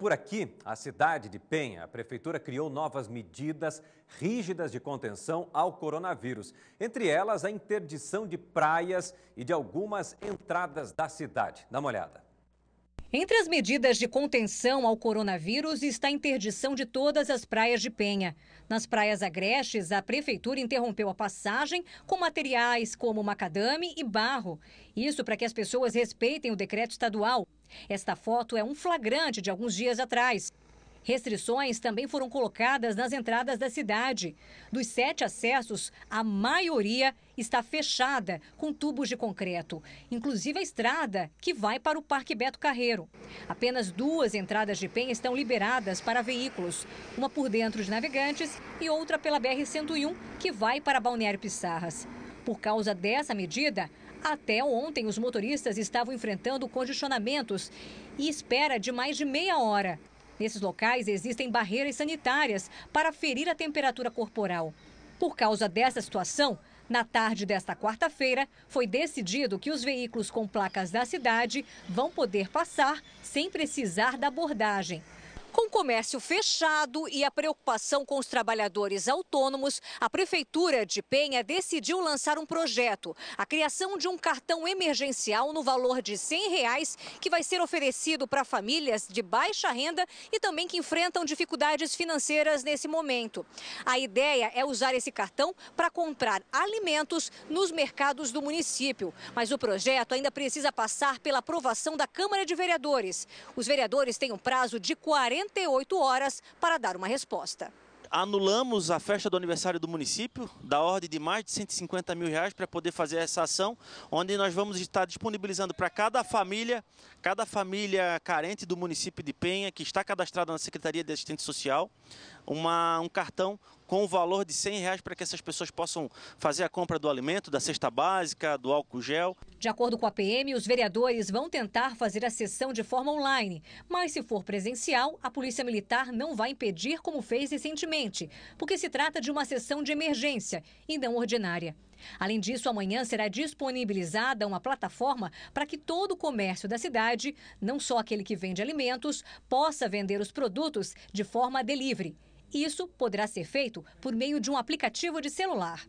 Por aqui, a cidade de Penha, a prefeitura criou novas medidas rígidas de contenção ao coronavírus, entre elas a interdição de praias e de algumas entradas da cidade. Dá uma olhada. Entre as medidas de contenção ao coronavírus está a interdição de todas as praias de Penha. Nas praias agrestes, a prefeitura interrompeu a passagem com materiais como macadame e barro. Isso para que as pessoas respeitem o decreto estadual esta foto é um flagrante de alguns dias atrás. Restrições também foram colocadas nas entradas da cidade. Dos sete acessos, a maioria está fechada com tubos de concreto, inclusive a estrada que vai para o Parque Beto Carreiro. Apenas duas entradas de pen estão liberadas para veículos, uma por dentro de Navegantes e outra pela BR-101, que vai para Balneário Pissarras. Por causa dessa medida, até ontem os motoristas estavam enfrentando congestionamentos e espera de mais de meia hora. Nesses locais existem barreiras sanitárias para ferir a temperatura corporal. Por causa dessa situação, na tarde desta quarta-feira, foi decidido que os veículos com placas da cidade vão poder passar sem precisar da abordagem. Com o comércio fechado e a preocupação com os trabalhadores autônomos, a Prefeitura de Penha decidiu lançar um projeto, a criação de um cartão emergencial no valor de R$ reais, que vai ser oferecido para famílias de baixa renda e também que enfrentam dificuldades financeiras nesse momento. A ideia é usar esse cartão para comprar alimentos nos mercados do município, mas o projeto ainda precisa passar pela aprovação da Câmara de Vereadores. Os vereadores têm um prazo de 40 48 horas para dar uma resposta anulamos a festa do aniversário do município, da ordem de mais de 150 mil reais para poder fazer essa ação, onde nós vamos estar disponibilizando para cada família, cada família carente do município de Penha, que está cadastrada na Secretaria de Assistência Social, uma, um cartão com o valor de 100 reais para que essas pessoas possam fazer a compra do alimento, da cesta básica, do álcool gel. De acordo com a PM, os vereadores vão tentar fazer a sessão de forma online, mas se for presencial, a Polícia Militar não vai impedir como fez recentemente, porque se trata de uma sessão de emergência e não ordinária. Além disso, amanhã será disponibilizada uma plataforma para que todo o comércio da cidade, não só aquele que vende alimentos, possa vender os produtos de forma delivery. Isso poderá ser feito por meio de um aplicativo de celular.